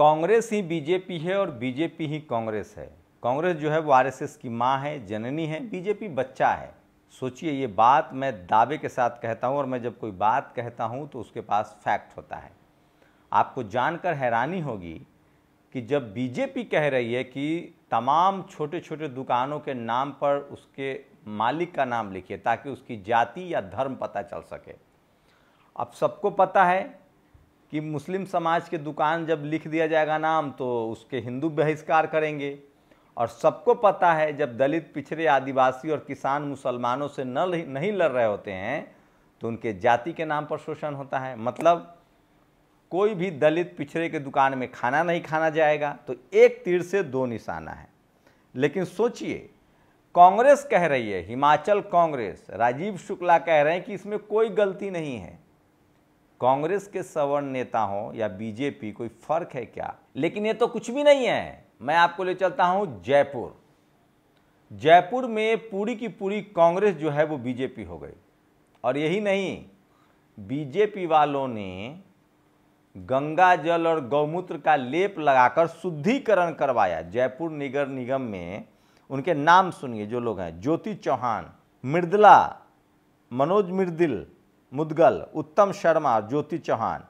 कांग्रेस ही BJP है और BJP ही कांग्रेस है कांग्रेस जो है वो आरएसएस की माँ है जननी है बीजेपी बच्चा है सोचिए ये बात मैं दावे के साथ कहता हूँ और मैं जब कोई बात कहता हूँ तो उसके पास फैक्ट होता है आपको जानकर हैरानी होगी कि जब बीजेपी कह रही है कि तमाम छोटे छोटे दुकानों के नाम पर उसके मालिक का नाम लिखिए ताकि उसकी जाति या धर्म पता चल सके अब सबको पता है कि मुस्लिम समाज के दुकान जब लिख दिया जाएगा नाम तो उसके हिंदू बहिष्कार करेंगे और सबको पता है जब दलित पिछड़े आदिवासी और किसान मुसलमानों से न नहीं लड़ रहे होते हैं तो उनके जाति के नाम पर शोषण होता है मतलब कोई भी दलित पिछड़े के दुकान में खाना नहीं खाना जाएगा तो एक तीर से दो निशाना है लेकिन सोचिए कांग्रेस कह रही है हिमाचल कांग्रेस राजीव शुक्ला कह रहे हैं कि इसमें कोई गलती नहीं है कांग्रेस के सवर्ण नेता हों या बीजेपी कोई फर्क है क्या लेकिन ये तो कुछ भी नहीं है मैं आपको ले चलता हूँ जयपुर जयपुर में पूरी की पूरी कांग्रेस जो है वो बीजेपी हो गई और यही नहीं बीजेपी वालों ने गंगा जल और गौमूत्र का लेप लगाकर शुद्धिकरण करवाया जयपुर निगर निगम में उनके नाम सुनिए जो लोग हैं ज्योति चौहान मृदला मनोज मृदिल मुदगल उत्तम शर्मा ज्योति चौहान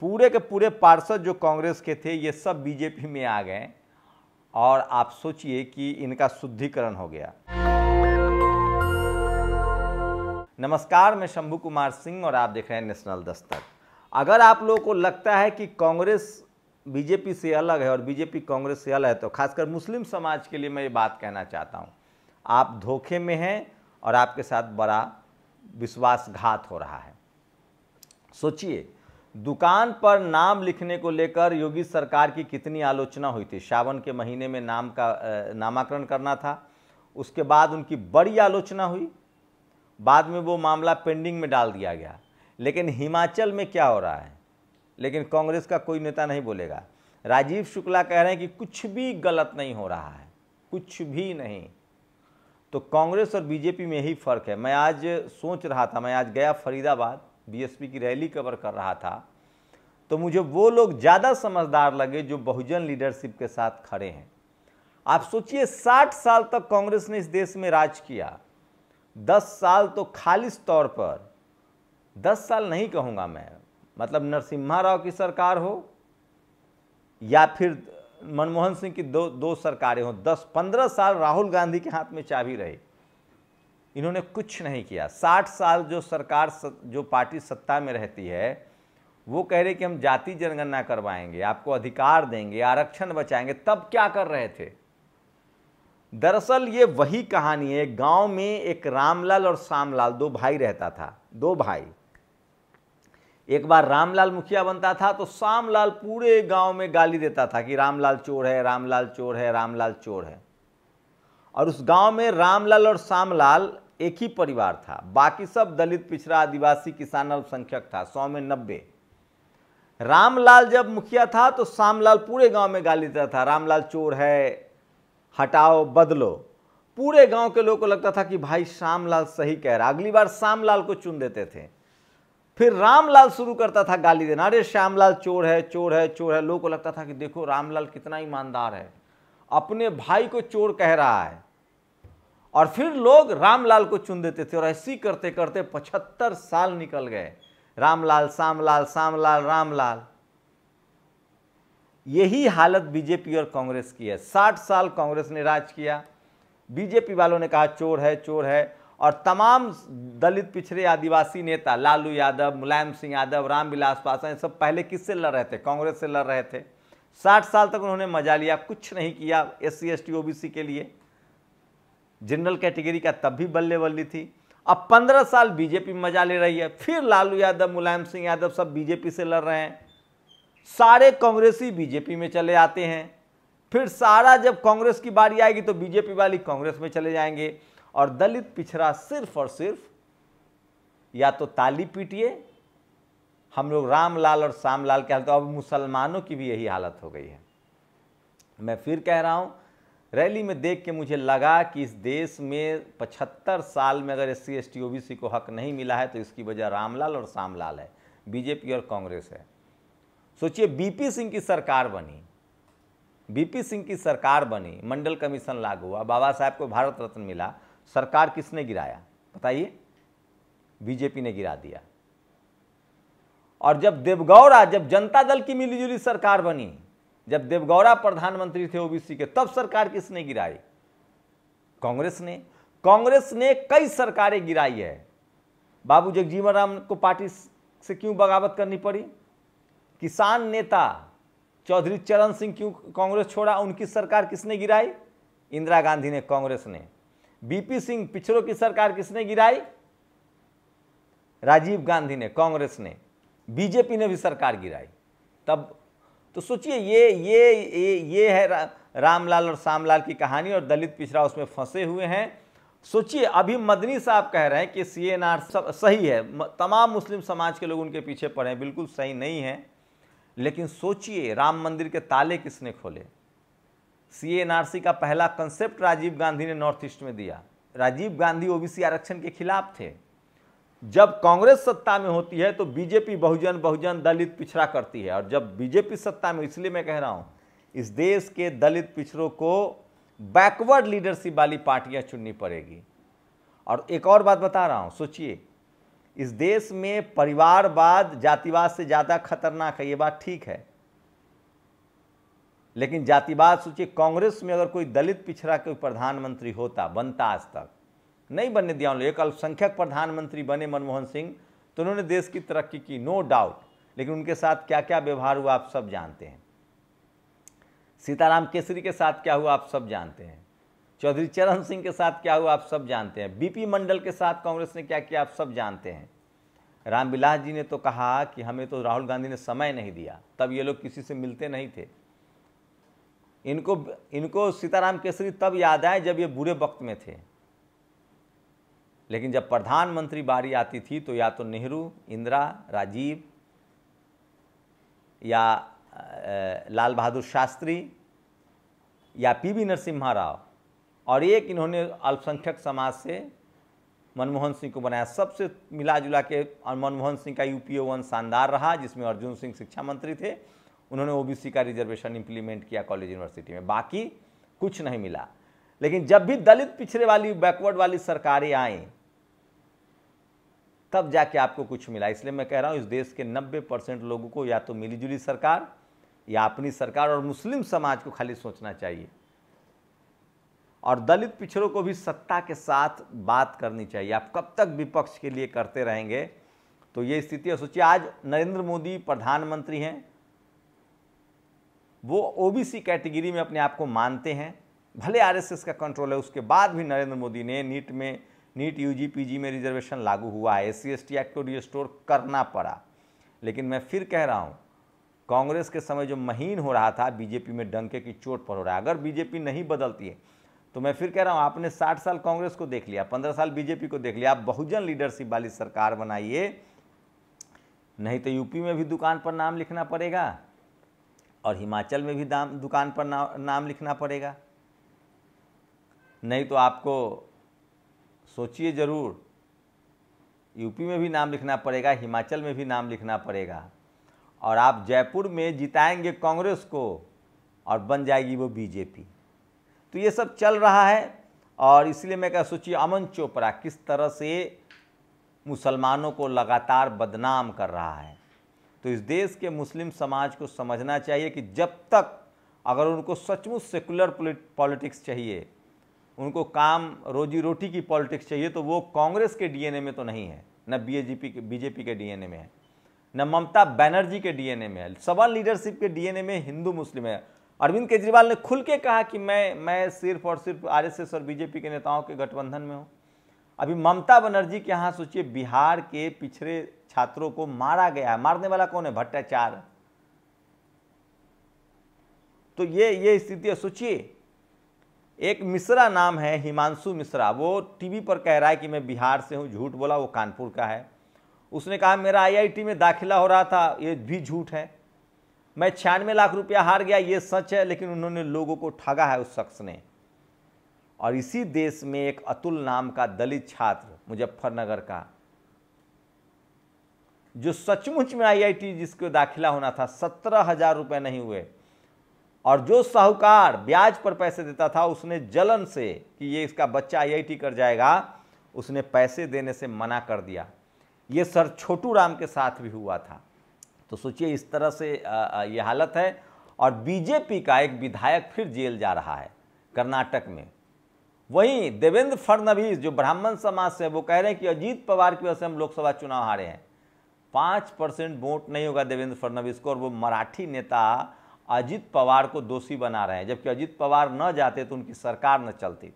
पूरे के पूरे पार्षद जो कांग्रेस के थे ये सब बीजेपी में आ गए और आप सोचिए कि इनका शुद्धिकरण हो गया नमस्कार मैं शंभू कुमार सिंह और आप देख रहे हैं नेशनल दस्तक अगर आप लोगों को लगता है कि कांग्रेस बीजेपी से अलग है और बीजेपी कांग्रेस से अलग है तो खासकर मुस्लिम समाज के लिए मैं ये बात कहना चाहता हूँ आप धोखे में हैं और आपके साथ बड़ा विश्वासघात हो रहा है सोचिए दुकान पर नाम लिखने को लेकर योगी सरकार की कितनी आलोचना हुई थी सावन के महीने में नाम का नामाकरण करना था उसके बाद उनकी बड़ी आलोचना हुई बाद में वो मामला पेंडिंग में डाल दिया गया लेकिन हिमाचल में क्या हो रहा है लेकिन कांग्रेस का कोई नेता नहीं बोलेगा राजीव शुक्ला कह रहे हैं कि कुछ भी गलत नहीं हो रहा है कुछ भी नहीं तो कांग्रेस और बीजेपी में यही फ़र्क है मैं आज सोच रहा था मैं आज गया फरीदाबाद बीएसपी की रैली कवर कर रहा था तो मुझे वो लोग ज़्यादा समझदार लगे जो बहुजन लीडरशिप के साथ खड़े हैं आप सोचिए 60 साल तक कांग्रेस ने इस देश में राज किया 10 साल तो खालिश तौर पर 10 साल नहीं कहूँगा मैं मतलब नरसिम्हा राव की सरकार हो या फिर मनमोहन सिंह की दो दो सरकारें हों दस पंद्रह साल राहुल गांधी के हाथ में चाबी रही इन्होंने कुछ नहीं किया साठ साल जो सरकार स, जो पार्टी सत्ता में रहती है वो कह रहे कि हम जाति जनगणना करवाएंगे आपको अधिकार देंगे आरक्षण बचाएंगे तब क्या कर रहे थे दरअसल ये वही कहानी है गांव में एक रामलाल और शामलाल दो भाई रहता था दो भाई एक बार रामलाल मुखिया बनता था तो शामलाल पूरे गांव में गाली देता था कि रामलाल चोर है रामलाल चोर है रामलाल चोर है और उस गांव में रामलाल और शामलाल एक ही परिवार था बाकी सब दलित पिछड़ा आदिवासी किसान अल्पसंख्यक था सौ में नब्बे रामलाल जब मुखिया था तो शामलाल पूरे गांव में गाली देता था रामलाल चोर है हटाओ बदलो पूरे गांव के लोगों को लगता था कि भाई शामलाल सही कह रहा अगली बार शामलाल को चुन देते थे फिर रामलाल शुरू करता था गाली देना अरे श्यामलाल चोर है चोर है चोर है लोगों को लगता था कि देखो रामलाल कितना ईमानदार है अपने भाई को चोर कह रहा है और फिर लोग रामलाल को चुन देते थे और ऐसी करते करते पचहत्तर साल निकल गए रामलाल श्यामलाल श्यामलाल रामलाल यही हालत बीजेपी और कांग्रेस की है साठ साल कांग्रेस ने राज किया बीजेपी वालों ने कहा चोर है चोर है और तमाम दलित पिछड़े आदिवासी नेता लालू यादव मुलायम सिंह यादव रामविलास पासवान ये सब पहले किससे लड़ रहे थे कांग्रेस से लड़ रहे थे साठ साल तक उन्होंने मजा लिया कुछ नहीं किया S C S T O B C के लिए जनरल कैटेगरी का तब भी बल्ले बल्ली थी अब पंद्रह साल बीजेपी मजा ले रही है फिर लालू यादव मुलायम सिंह यादव सब बीजेपी से लड़ रहे हैं सारे कांग्रेसी बीजेपी में चले आते हैं फिर सारा जब कांग्रेस की बारी आएगी तो बीजेपी वाली कांग्रेस में चले जाएंगे और दलित पिछड़ा सिर्फ और सिर्फ या तो ताली पीटिए हम लोग रामलाल और श्यामलाल के हालत तो अब मुसलमानों की भी यही हालत हो गई है मैं फिर कह रहा हूँ रैली में देख के मुझे लगा कि इस देश में 75 साल में अगर एस सी एस टी को हक नहीं मिला है तो इसकी वजह रामलाल और श्यामलाल है बीजेपी और कांग्रेस है सोचिए बीपी सिंह की सरकार बनी बीपी सिंह की सरकार बनी मंडल कमीशन लागू हुआ बाबा साहब को भारत रत्न मिला सरकार किसने गिराया बताइए बीजेपी ने गिरा दिया और जब देवगौड़ा जब जनता दल की मिलीजुली सरकार बनी जब देवगौड़ा प्रधानमंत्री थे ओबीसी के तब सरकार किसने गिराई कांग्रेस ने कांग्रेस ने कई सरकारें गिराई है बाबू जगजीवन राम को पार्टी से क्यों बगावत करनी पड़ी किसान नेता चौधरी चरण सिंह क्यों कांग्रेस छोड़ा उनकी सरकार किसने गिराई इंदिरा गांधी ने कांग्रेस ने बीपी सिंह पिछड़ों की सरकार किसने गिराई राजीव गांधी ने कांग्रेस ने बीजेपी ने भी सरकार गिराई तब तो सोचिए ये ये ये ये है रा, रामलाल और श्यामलाल की कहानी और दलित पिछड़ा उसमें फंसे हुए हैं सोचिए अभी मदनी साहब कह रहे हैं कि सी एन आर सही है तमाम मुस्लिम समाज के लोग उनके पीछे पड़े हैं बिल्कुल सही नहीं है लेकिन सोचिए राम मंदिर के ताले किसने खोले सीएनआरसी का पहला कंसेप्ट राजीव गांधी ने नॉर्थ ईस्ट में दिया राजीव गांधी ओबीसी आरक्षण के खिलाफ थे जब कांग्रेस सत्ता में होती है तो बीजेपी बहुजन बहुजन दलित पिछड़ा करती है और जब बीजेपी सत्ता में इसलिए मैं कह रहा हूँ इस देश के दलित पिछड़ों को बैकवर्ड लीडरशिप वाली पार्टियाँ चुननी पड़ेगी और एक और बात बता रहा हूँ सोचिए इस देश में परिवारवाद जातिवाद से ज़्यादा खतरनाक है ये बात ठीक है लेकिन जातिवाद सोचिए कांग्रेस में अगर कोई दलित पिछड़ा कोई प्रधानमंत्री होता बनता आज तक नहीं बनने दिया उन्होंने एक अल्पसंख्यक प्रधानमंत्री बने मनमोहन सिंह तो उन्होंने देश की तरक्की की नो डाउट लेकिन उनके साथ क्या क्या व्यवहार हुआ आप सब जानते हैं सीताराम केसरी के साथ क्या हुआ आप सब जानते हैं चौधरी चरण सिंह के साथ क्या हुआ आप सब जानते हैं बीपी मंडल के साथ कांग्रेस ने क्या किया आप सब जानते हैं रामविलास जी ने तो कहा कि हमें तो राहुल गांधी ने समय नहीं दिया तब ये लोग किसी से मिलते नहीं थे इनको इनको सीताराम केसरी तब याद आए जब ये बुरे वक्त में थे लेकिन जब प्रधानमंत्री बारी आती थी तो या तो नेहरू इंदिरा राजीव या लाल बहादुर शास्त्री या पीवी नरसिम्हा राव और एक इन्होंने अल्पसंख्यक समाज से मनमोहन सिंह को बनाया सबसे मिला जुला के और मनमोहन सिंह का यूपीए वन शानदार रहा जिसमें अर्जुन सिंह शिक्षा मंत्री थे उन्होंने ओबीसी का रिजर्वेशन इंप्लीमेंट किया कॉलेज यूनिवर्सिटी में बाकी कुछ नहीं मिला लेकिन जब भी दलित पिछड़े वाली बैकवर्ड वाली सरकारें आई तब जाके आपको कुछ मिला इसलिए मैं कह रहा हूं इस देश के 90 परसेंट लोगों को या तो मिलीजुली सरकार या अपनी सरकार और मुस्लिम समाज को खाली सोचना चाहिए और दलित पिछड़ों को भी सत्ता के साथ बात करनी चाहिए आप कब तक विपक्ष के लिए करते रहेंगे तो ये स्थिति है सोचिए आज नरेंद्र मोदी प्रधानमंत्री हैं वो ओबीसी कैटेगरी में अपने आप को मानते हैं भले आरएसएस का कंट्रोल है उसके बाद भी नरेंद्र मोदी ने नीट में नीट यूजी पीजी में रिजर्वेशन लागू हुआ है एस सी एक्ट को रिस्टोर करना पड़ा लेकिन मैं फिर कह रहा हूँ कांग्रेस के समय जो महीन हो रहा था बीजेपी में डंके की चोट पर हो रहा है अगर बीजेपी नहीं बदलती है तो मैं फिर कह रहा हूँ आपने 60 साल कांग्रेस को देख लिया 15 साल बीजेपी को देख लिया आप बहुजन लीडरशिप वाली सरकार बनाइए नहीं तो यूपी में भी दुकान पर नाम लिखना पड़ेगा और हिमाचल में भी दाम दुकान पर ना, नाम लिखना पड़ेगा नहीं तो आपको सोचिए ज़रूर यूपी में भी नाम लिखना पड़ेगा हिमाचल में भी नाम लिखना पड़ेगा और आप जयपुर में जिताएंगे कांग्रेस को और बन जाएगी वो बीजेपी तो ये सब चल रहा है और इसलिए मैं क्या सोचिए अमन चोपड़ा किस तरह से मुसलमानों को लगातार बदनाम कर रहा है तो इस देश के मुस्लिम समाज को समझना चाहिए कि जब तक अगर उनको सचमुच सेकुलर पॉलिटिक्स चाहिए उनको काम रोजी रोटी की पॉलिटिक्स चाहिए तो वो कांग्रेस के डीएनए में तो नहीं है न बीजेपी के बीजेपी के डीएनए में है न ममता बनर्जी के डीएनए में है सवाल लीडरशिप के डीएनए में हिंदू मुस्लिम है अरविंद केजरीवाल ने खुल के कहा कि मैं मैं सिर्फ और सिर्फ आरएसएस और बीजेपी के नेताओं के गठबंधन में हूँ अभी ममता बनर्जी के यहाँ सोचिए बिहार के पिछड़े छात्रों को मारा गया है मारने वाला कौन है भट्टाचार्य तो ये ये स्थिति सोचिए एक मिश्रा नाम है हिमांशु मिश्रा वो टीवी पर कह रहा है कि मैं बिहार से हूँ झूठ बोला वो कानपुर का है उसने कहा मेरा आईआईटी में दाखिला हो रहा था ये भी झूठ है मैं छियानवे लाख रुपया हार गया ये सच है लेकिन उन्होंने लोगों को ठगा है उस शख्स ने और इसी देश में एक अतुल नाम का दलित छात्र मुजफ्फरनगर का जो सचमुच में आईआईटी जिसको दाखिला होना था सत्रह हजार रुपये नहीं हुए और जो साहूकार ब्याज पर पैसे देता था उसने जलन से कि ये इसका बच्चा आईआईटी कर जाएगा उसने पैसे देने से मना कर दिया ये सर छोटू राम के साथ भी हुआ था तो सोचिए इस तरह से ये हालत है और बीजेपी का एक विधायक फिर जेल जा रहा है कर्नाटक में वहीं देवेंद्र फडणवीस जो ब्राह्मण समाज से वो कह रहे हैं कि अजीत पवार की वजह से हम लोकसभा चुनाव हारे हैं पाँच परसेंट वोट नहीं होगा देवेंद्र फडणवीस को और वो मराठी नेता अजीत पवार को दोषी बना रहे हैं जबकि अजीत पवार न जाते तो उनकी सरकार न चलती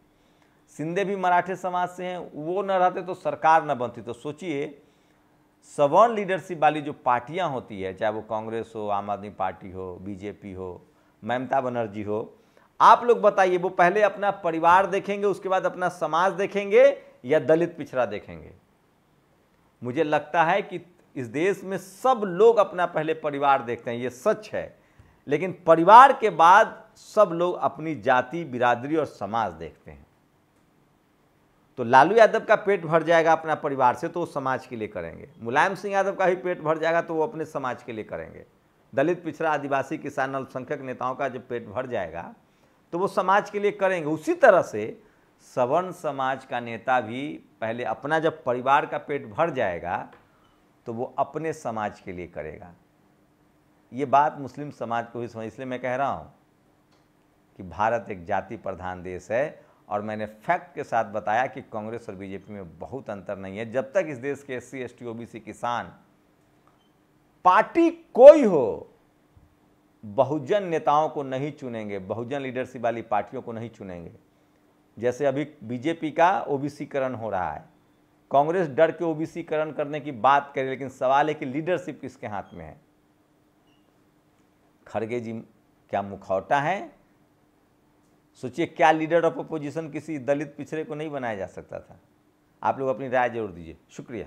सिंधे भी मराठे समाज से हैं वो न रहते तो सरकार न बनती तो सोचिए सवर्ण लीडरशिप वाली जो पार्टियाँ होती है चाहे वो कांग्रेस हो आम आदमी पार्टी हो बीजेपी हो ममता बनर्जी हो आप लोग बताइए वो पहले अपना परिवार देखेंगे उसके बाद अपना समाज देखेंगे या दलित पिछड़ा देखेंगे मुझे लगता है कि इस देश में सब लोग अपना पहले परिवार देखते हैं ये सच है लेकिन परिवार के बाद सब लोग अपनी जाति बिरादरी और समाज देखते हैं तो लालू यादव का पेट भर जाएगा अपना परिवार से तो वो समाज के लिए करेंगे मुलायम सिंह यादव का भी पेट भर जाएगा तो वो अपने समाज के लिए करेंगे दलित पिछड़ा आदिवासी किसान अल्पसंख्यक नेताओं का जब पेट भर जाएगा तो वो समाज के लिए करेंगे उसी तरह से सवर्ण समाज का नेता भी पहले अपना जब परिवार का पेट भर जाएगा तो वो अपने समाज के लिए करेगा ये बात मुस्लिम समाज को भी समझ इसलिए मैं कह रहा हूँ कि भारत एक जाति प्रधान देश है और मैंने फैक्ट के साथ बताया कि कांग्रेस और बीजेपी में बहुत अंतर नहीं है जब तक इस देश के S C S T O B C किसान पार्टी कोई हो बहुजन नेताओं को नहीं चुनेंगे बहुजन लीडरशिप वाली पार्टियों को नहीं चुनेंगे जैसे अभी बीजेपी का ओबीसीकरण हो रहा है कांग्रेस डर के ओबीसीकरण करने की बात करे लेकिन सवाल है कि लीडरशिप किसके हाथ में है खड़गे जी क्या मुखौटा है सोचिए क्या लीडर ऑफ अपोजिशन किसी दलित पिछड़े को नहीं बनाया जा सकता था आप लोग अपनी राय जरूर दीजिए शुक्रिया